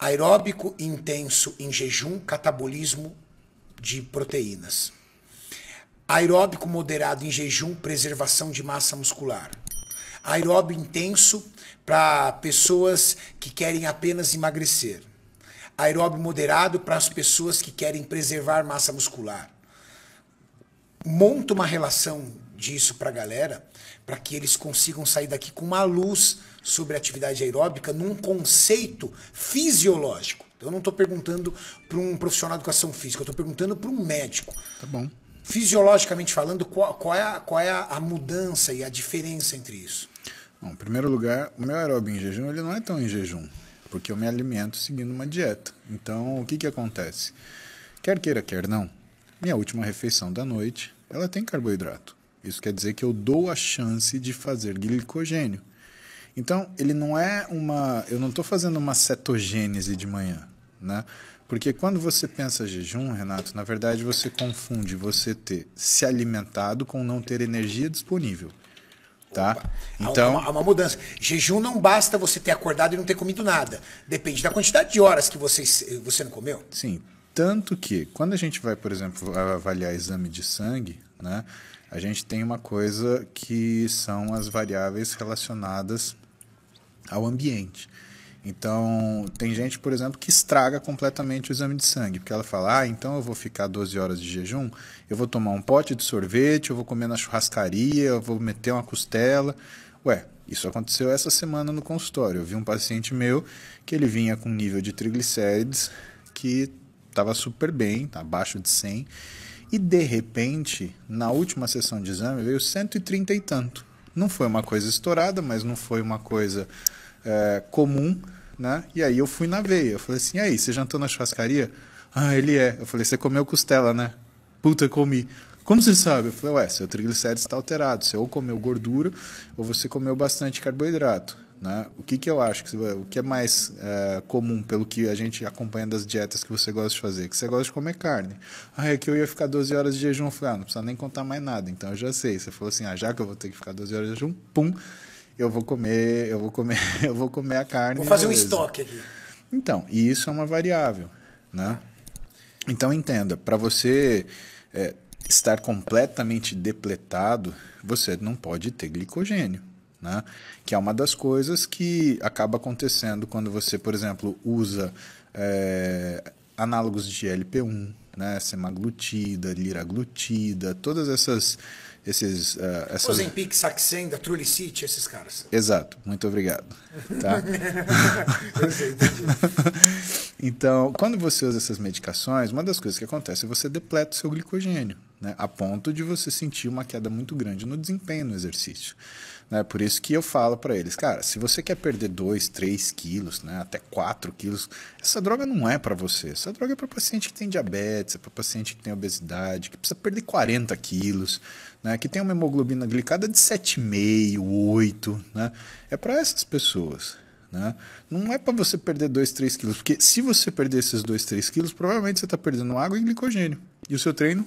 aeróbico intenso em jejum, catabolismo de proteínas. Aeróbico moderado em jejum, preservação de massa muscular. Aeróbico intenso para pessoas que querem apenas emagrecer. Aeróbico moderado para as pessoas que querem preservar massa muscular. Monta uma relação disso para a galera, para que eles consigam sair daqui com uma luz sobre a atividade aeróbica num conceito fisiológico. Então, eu não estou perguntando para um profissional de educação física, eu estou perguntando para um médico. Tá bom. Fisiologicamente falando, qual, qual é, a, qual é a, a mudança e a diferença entre isso? Bom, em primeiro lugar, o meu aeróbio em jejum ele não é tão em jejum, porque eu me alimento seguindo uma dieta. Então, o que, que acontece? Quer queira, quer não, minha última refeição da noite, ela tem carboidrato. Isso quer dizer que eu dou a chance de fazer glicogênio. Então, ele não é uma. Eu não estou fazendo uma cetogênese de manhã, né? Porque quando você pensa jejum, Renato, na verdade você confunde você ter se alimentado com não ter energia disponível. Tá? Então, há uma, então há uma, mudança. Jejum não basta você ter acordado e não ter comido nada. Depende da quantidade de horas que você, você não comeu. Sim. Tanto que, quando a gente vai, por exemplo, avaliar exame de sangue, né? a gente tem uma coisa que são as variáveis relacionadas ao ambiente. Então, tem gente, por exemplo, que estraga completamente o exame de sangue, porque ela fala: ah, então eu vou ficar 12 horas de jejum, eu vou tomar um pote de sorvete, eu vou comer na churrascaria, eu vou meter uma costela. Ué, isso aconteceu essa semana no consultório. Eu vi um paciente meu que ele vinha com um nível de triglicérides que estava super bem, abaixo de 100, e de repente, na última sessão de exame, veio 130 e tanto. Não foi uma coisa estourada, mas não foi uma coisa é, comum, né? E aí eu fui na veia. Eu falei assim: aí, você jantou na churrascaria? Ah, ele é. Eu falei: você comeu costela, né? Puta, comi. Como você sabe? Eu falei: ué, seu triglicérides está alterado. Você ou comeu gordura ou você comeu bastante carboidrato. Né? O que, que eu acho? Que, o que é mais é, comum pelo que a gente acompanha das dietas que você gosta de fazer? Que você gosta de comer carne. Ah, é que eu ia ficar 12 horas de jejum. Eu falei, ah, não precisa nem contar mais nada. Então eu já sei. Você falou assim, ah, já que eu vou ter que ficar 12 horas de jejum, pum, eu vou comer, eu vou comer, eu vou comer a carne. Vou fazer um estoque ali. Então, e isso é uma variável, né? Então entenda, para você é, estar completamente depletado, você não pode ter glicogênio né? que é uma das coisas que acaba acontecendo quando você, por exemplo, usa é, análogos de GLP-1, né? semaglutida, liraglutida, todas essas... Esses, uh, essas... Ozempic, Saxenda, Trulicite, esses caras. Exato, muito obrigado. Tá? então, quando você usa essas medicações, uma das coisas que acontece é você depleta o seu glicogênio, né? a ponto de você sentir uma queda muito grande no desempenho no exercício. Né? Por isso que eu falo para eles, cara, se você quer perder 2, 3 quilos, né, até 4 quilos, essa droga não é para você. Essa droga é para paciente que tem diabetes, é para paciente que tem obesidade, que precisa perder 40 quilos, né, que tem uma hemoglobina glicada de 7,5, 8. Né? É para essas pessoas. Né? Não é para você perder 2, 3 quilos, porque se você perder esses 2, 3 quilos, provavelmente você está perdendo água e glicogênio. E o seu treino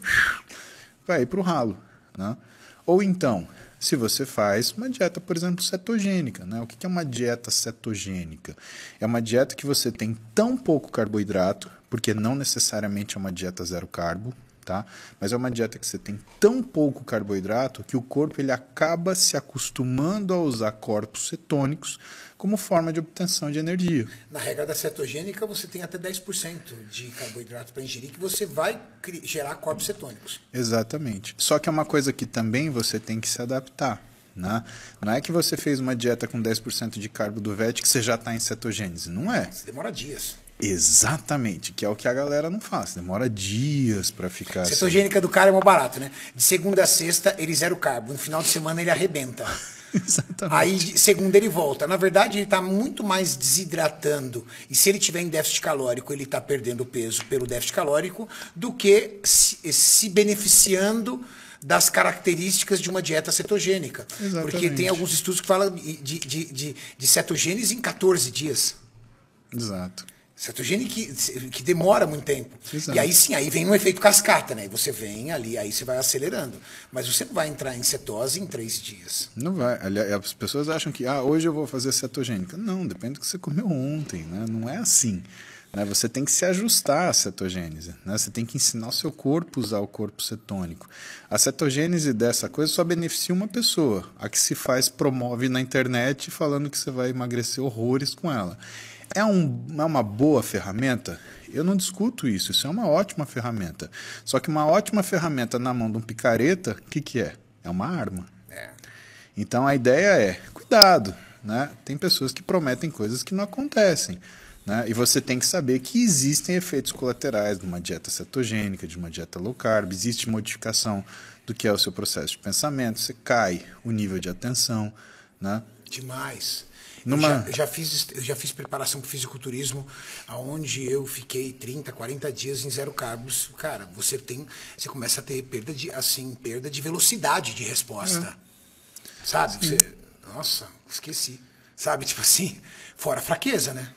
vai para o ralo. Né? Ou então, se você faz uma dieta, por exemplo, cetogênica. Né? O que é uma dieta cetogênica? É uma dieta que você tem tão pouco carboidrato, porque não necessariamente é uma dieta zero carbo, tá? Mas é uma dieta que você tem tão pouco carboidrato que o corpo ele acaba se acostumando a usar corpos cetônicos como forma de obtenção de energia. Na regra da cetogênica, você tem até 10% de carboidrato para ingerir que você vai gerar corpos cetônicos. Exatamente. Só que é uma coisa que também você tem que se adaptar. Né? Não é que você fez uma dieta com 10% de carbo do VET que você já está em cetogênese, não é? Isso demora dias. Exatamente, que é o que a galera não faz. Demora dias para ficar. Cetogênica assim. do cara é mó barato, né? De segunda a sexta ele zero carbo, no final de semana ele arrebenta. Exatamente. Aí segunda ele volta. Na verdade, ele está muito mais desidratando. E se ele tiver em déficit calórico, ele está perdendo peso pelo déficit calórico do que se, se beneficiando das características de uma dieta cetogênica. Exatamente. Porque tem alguns estudos que falam de, de, de, de cetogênese em 14 dias. Exato. Cetogênica que, que demora muito tempo. Exato. E aí sim, aí vem um efeito cascata, né? Você vem ali, aí você vai acelerando. Mas você não vai entrar em cetose em três dias. Não vai. É, as pessoas acham que, ah, hoje eu vou fazer cetogênica. Não, depende do que você comeu ontem, né? Não é assim. Né? Você tem que se ajustar à cetogênese. Né? Você tem que ensinar o seu corpo a usar o corpo cetônico. A cetogênese dessa coisa só beneficia uma pessoa. A que se faz promove na internet falando que você vai emagrecer horrores com ela. É, um, é uma boa ferramenta? Eu não discuto isso, isso é uma ótima ferramenta. Só que uma ótima ferramenta na mão de um picareta, o que, que é? É uma arma. É. Então a ideia é, cuidado, né? Tem pessoas que prometem coisas que não acontecem. Né? E você tem que saber que existem efeitos colaterais de uma dieta cetogênica, de uma dieta low carb, existe modificação do que é o seu processo de pensamento, você cai o nível de atenção. Né? Demais. Numa... Já, já, fiz, já fiz preparação para fisiculturismo, aonde eu fiquei 30, 40 dias em zero carbos. Cara, você tem. Você começa a ter perda de, assim, perda de velocidade de resposta. É. Sabe? Você, nossa, esqueci. Sabe, tipo assim, fora fraqueza, né?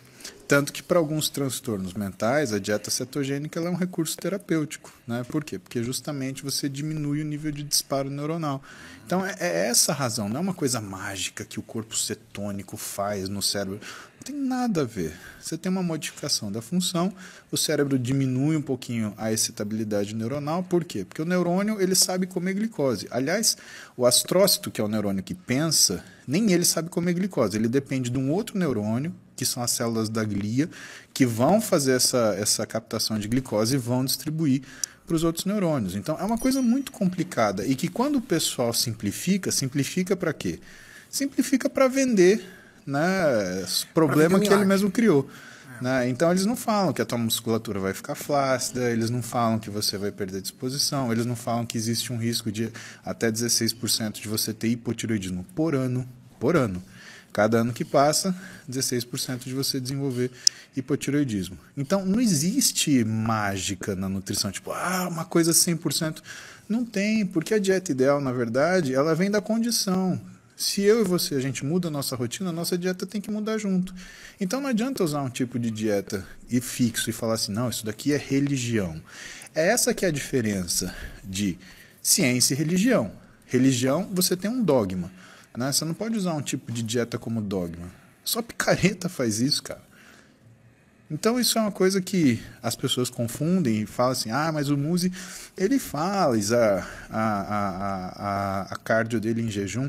Tanto que para alguns transtornos mentais, a dieta cetogênica é um recurso terapêutico. Né? Por quê? Porque justamente você diminui o nível de disparo neuronal. Então é, é essa a razão, não é uma coisa mágica que o corpo cetônico faz no cérebro. Não tem nada a ver. Você tem uma modificação da função, o cérebro diminui um pouquinho a excitabilidade neuronal. Por quê? Porque o neurônio ele sabe comer glicose. Aliás, o astrócito, que é o neurônio que pensa, nem ele sabe comer glicose. Ele depende de um outro neurônio que são as células da glia, que vão fazer essa, essa captação de glicose e vão distribuir para os outros neurônios. Então, é uma coisa muito complicada e que quando o pessoal simplifica, simplifica para quê? Simplifica para vender né, problema que ele mesmo criou. É. Né? Então, eles não falam que a tua musculatura vai ficar flácida, eles não falam que você vai perder disposição, eles não falam que existe um risco de até 16% de você ter hipotiroidismo por ano. Por ano. Cada ano que passa, 16% de você desenvolver hipotiroidismo. Então, não existe mágica na nutrição, tipo, ah, uma coisa 100%. Não tem, porque a dieta ideal, na verdade, ela vem da condição. Se eu e você a gente muda a nossa rotina, a nossa dieta tem que mudar junto. Então não adianta usar um tipo de dieta e fixo e falar assim, não, isso daqui é religião. É essa que é a diferença de ciência e religião. Religião, você tem um dogma. Né? Você não pode usar um tipo de dieta como dogma. Só picareta faz isso, cara. Então isso é uma coisa que as pessoas confundem e falam assim, ah, mas o Muzi, ele faz a, a, a, a, cardio dele em jejum,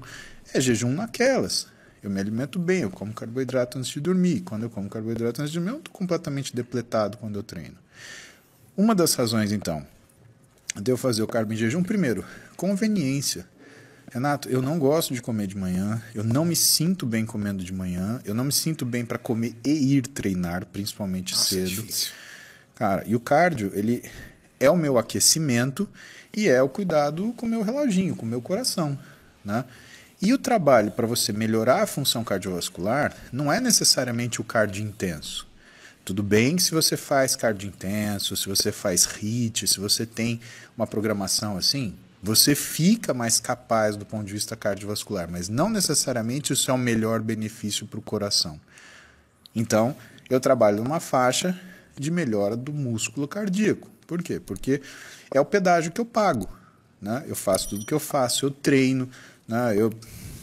é jejum naquelas. Eu me alimento bem, eu como carboidrato antes de dormir. Quando eu como carboidrato antes de dormir, eu estou completamente depletado quando eu treino. Uma das razões, então, de eu fazer o carbo em jejum, primeiro, conveniência. Renato, eu não gosto de comer de manhã, eu não me sinto bem comendo de manhã, eu não me sinto bem para comer e ir treinar, principalmente Nossa, é cedo. É Cara, e o cardio, ele é o meu aquecimento e é o cuidado com o meu reloginho, com o meu coração, né? E o trabalho para você melhorar a função cardiovascular não é necessariamente o cardio intenso. Tudo bem se você faz cardio intenso, se você faz HIIT, se você tem uma programação assim, você fica mais capaz do ponto de vista cardiovascular, mas não necessariamente isso é o melhor benefício para o coração. Então, eu trabalho numa faixa de melhora do músculo cardíaco. Por quê? Porque é o pedágio que eu pago. Né? Eu faço tudo que eu faço, eu treino. Né? Eu,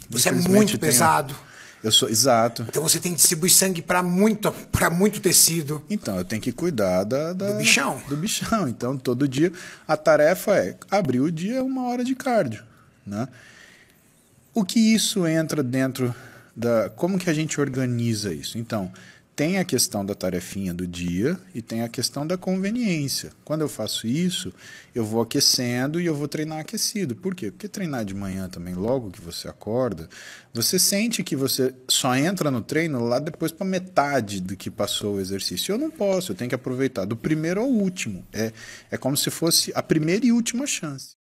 Você é muito tenho... pesado. Eu sou, exato. Então você tem que distribuir sangue para muito, para muito tecido. Então, eu tenho que cuidar da, da, do bichão. Do bichão. Então, todo dia, a tarefa é abrir o dia uma hora de cardio. Né? O que isso entra dentro da. Como que a gente organiza isso? Então, tem a questão da tarefinha do dia e tem a questão da conveniência. Quando eu faço isso, eu vou aquecendo e eu vou treinar aquecido. Por quê? Porque treinar de manhã também, logo que você acorda, você sente que você só entra no treino lá depois para metade do que passou o exercício. Eu não posso, eu tenho que aproveitar do primeiro ao último. É, é como se fosse a primeira e última chance.